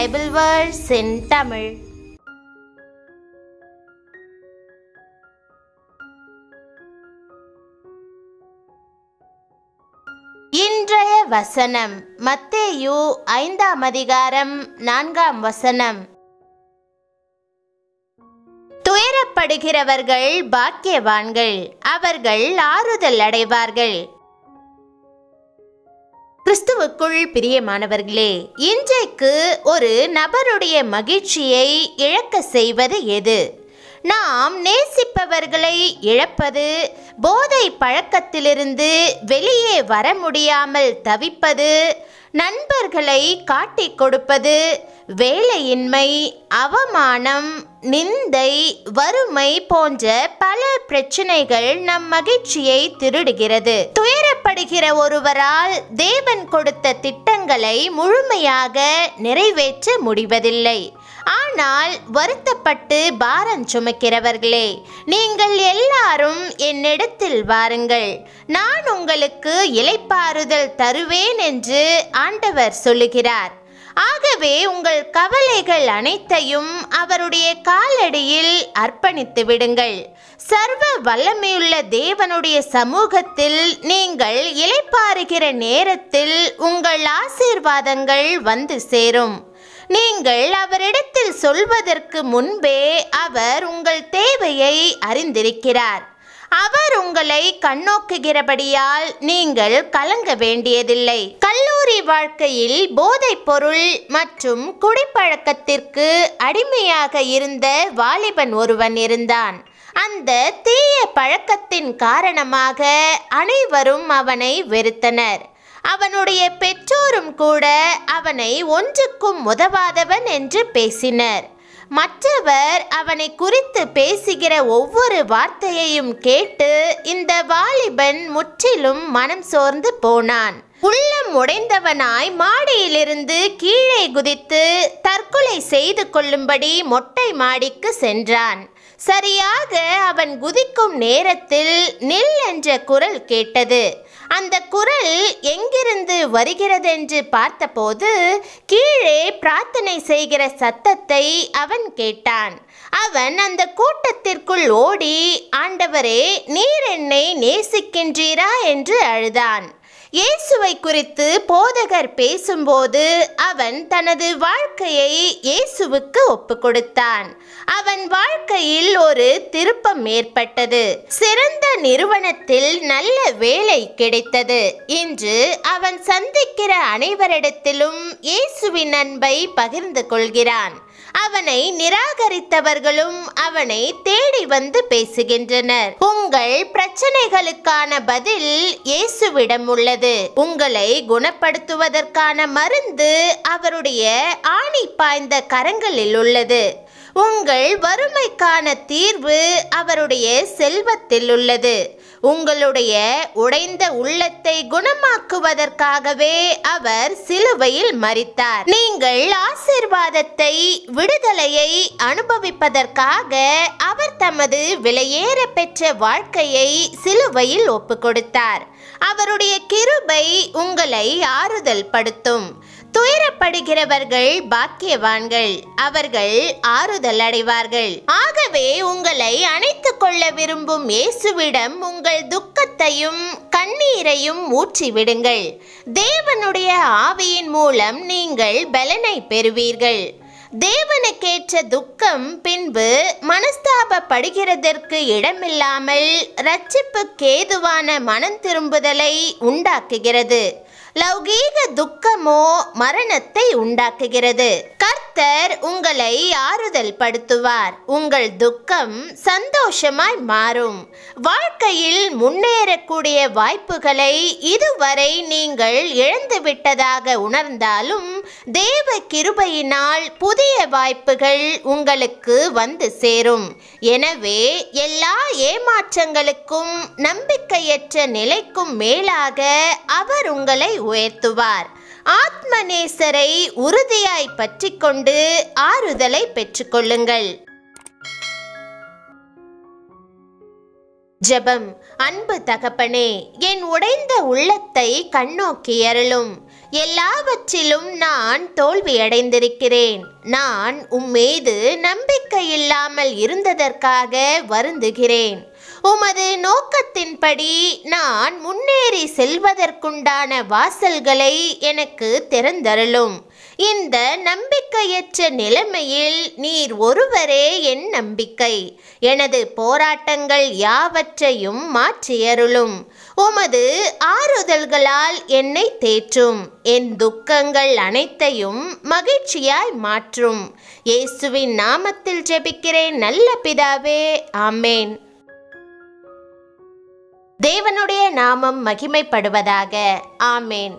Bible words in Tamil இன்றைய வசனம் மத்தேயு ஐந்தாம் அதிகாரம் நான்காம் வசனம் துயரப்படுகிறவர்கள் பாக்கியவான்கள் அவர்கள் ஆறுதல் அடைவார்கள் கிறிஸ்துவுக்குள் பிரியமானவர்களே இன்றைக்கு ஒரு நபருடைய மகிழ்ச்சியை இழக்க செய்வது எது நாம் நேசிப்பவர்களை இழப்பது போதை பழக்கத்திலிருந்து வெளியே வர முடியாமல் தவிப்பது நண்பர்களை காட்டிக் கொடுப்பது வேலையின்மை அவமானம் நிந்தை வறுமை போன்ற பல பிரச்சனைகள் நம் மகிழ்ச்சியை திருடுகிறது துயரப்படுகிற ஒருவரால் தேவன் கொடுத்த திட்டங்களை முழுமையாக நிறைவேற்ற முடிவதில்லை நாள் வருத்தப்பட்டு பாரம் சுமக்கிறவர்களே நீங்கள் எல்லாரும் என்னிடத்தில் வாருங்கள் நான் உங்களுக்கு இலைப்பாறுதல் தருவேன் என்று ஆண்டவர் சொல்லுகிறார் ஆகவே உங்கள் கவலைகள் அனைத்தையும் அவருடைய காலடியில் அர்ப்பணித்து விடுங்கள் சர்வ வல்லமையுள்ள தேவனுடைய சமூகத்தில் நீங்கள் இலைப்பாறுகிற நேரத்தில் உங்கள் ஆசீர்வாதங்கள் வந்து சேரும் நீங்கள் அவரிடத்தில் சொல்வதற்கு முன்பே அவர் உங்கள் தேவையை அறிந்திருக்கிறார் அவர் உங்களை கண்ணோக்குகிறபடியால் நீங்கள் கலங்க வேண்டியதில்லை கல்லூரி வாழ்க்கையில் போதைப் பொருள் மற்றும் குடிப்பழக்கத்திற்கு அடிமையாக இருந்த வாலிபன் ஒருவன் இருந்தான் அந்த தீய பழக்கத்தின் காரணமாக அனைவரும் அவனை வெறுத்தனர் அவனுடைய பெற்றோரும் கூட அவனை ஒன்றுக்கும் உதவாதவன் என்று பேசினர் மற்றவர் அவனை குறித்து பேசுகிற ஒவ்வொரு வார்த்தையையும் கேட்டு இந்த வாலிபன் முற்றிலும் மனம் சோர்ந்து போனான் உள்ளம் உடைந்தவனாய் மாடியிலிருந்து கீழே குதித்து தற்கொலை செய்து கொள்ளும்படி மொட்டை மாடிக்கு சென்றான் சரியாக அவன் குதிக்கும் நேரத்தில் நில் என்ற குரல் கேட்டது அந்த குரல் எங்கிருந்து வருகிறதென்று பார்த்தபோது கீழே பிரார்த்தனை செய்கிற சத்தத்தை அவன் கேட்டான் அவன் அந்த கூட்டத்திற்குள் ஓடி ஆண்டவரே நீர் என்னை நேசிக்கின்றீரா என்று அழுதான் இயேசுவை குறித்து போதகர் பேசும்போது அவன் தனது வாழ்க்கையை இயேசுவுக்கு ஒப்பு கொடுத்தான் அவன் வாழ்க்கையில் ஒரு திருப்பம் ஏற்பட்டது சிறந்த நிறுவனத்தில் நல்ல வேலை கிடைத்தது இன்று அவன் சந்திக்கிற அனைவரிடத்திலும் இயேசுவின் அன்பை பகிர்ந்து கொள்கிறான் அவனை நிராகரித்தவர்களும் அவனை தேடி வந்து பேசுகின்றனர் உங்கள் பிரச்சனைகளுக்கான பதில் இயேசுவிடம் உள்ளது உங்களை குணப்படுத்துவதற்கான மருந்து அவருடைய ஆணி பாய்ந்த கரங்களில் உள்ளது உங்கள் வறுமைக்கான தீர்வு அவருடைய செல்வத்தில் உள்ளது உங்களுடைய உடைந்த உள்ளத்தை குணமாக்குவதற்காகவே அவர் சிலுவையில் மறித்தார் நீங்கள் ஆசிர்வாதத்தை விடுதலையை அனுபவிப்பதற்காக அவர் தமது விலையேற பெற்ற வாழ்க்கையை சிலுவையில் ஒப்பு கொடுத்தார் அவருடைய கிருபை உங்களை ஆறுதல் படுத்தும் துயரப்படுகிறவர்கள் பாக்கியவான்கள் அவர்கள் ஆறுதல் அடைவார்கள் எனவே உங்களை அணைத்துக் கொள்ள விரும்பும் இயேசுவிடம் உங்கள் துக்கத்தையும் கண்ணீரையும் ஊற்றிவிடுங்கள் தேவனுடைய ஆவியின் மூலம் நீங்கள் பலனை பெறுவீர்கள் தேவனுக்கேற்ற துக்கம் பின்பு மனஸ்தாபப்படுகிறதற்கு இடமில்லாமல் ரட்சிப்பு கேதுவான மனம் திரும்புதலை உண்டாக்குகிறது லௌகீக துக்கமோ மரணத்தை உண்டாக்குகிறது கர்த்த கர்த்தர் உங்களை ஆறுதல் படுத்துவார் உங்கள் துக்கம் சந்தோஷமாய் மாறும் வாழ்க்கையில் முன்னேறக்கூடிய வாய்ப்புகளை இதுவரை நீங்கள் இழந்துவிட்டதாக உணர்ந்தாலும் தேவ கிருபையினால் புதிய வாய்ப்புகள் உங்களுக்கு வந்து சேரும் எனவே எல்லா ஏமாற்றங்களுக்கும் நம்பிக்கையற்ற நிலைக்கும் மேலாக அவர் உங்களை உயர்த்துவார் நேசரை உறுதியாய் பற்றி கொண்டு ஆறுதலை பெற்றுக்கொள்ளுங்கள் ஜபம் அன்பு தகப்பனே என் உடைந்த உள்ளத்தை கண்ணோக்கி அருளும் எல்லாவற்றிலும் நான் தோல்வியடைந்திருக்கிறேன் நான் உம்மீது நம்பிக்கை இல்லாமல் இருந்ததற்காக வருந்துகிறேன் உமது நோக்கத்தின்படி நான் முன்னேறி செல்வதற்குண்டான வாசல்களை எனக்கு திறந்தருளும் இந்த நம்பிக்கையற்ற நிலைமையில் நீர் ஒருவரே என் நம்பிக்கை எனது போராட்டங்கள் யாவற்றையும் மாற்றியருளும் உமது ஆறுதல்களால் என்னை தேற்றும் என் துக்கங்கள் அனைத்தையும் மகிழ்ச்சியாய் மாற்றும் இயேசுவின் நாமத்தில் ஜெபிக்கிறேன் நல்ல பிதாவே ஆமேன் தேவனுடைய நாமம் மகிமைப்படுவதாக ஆமேன்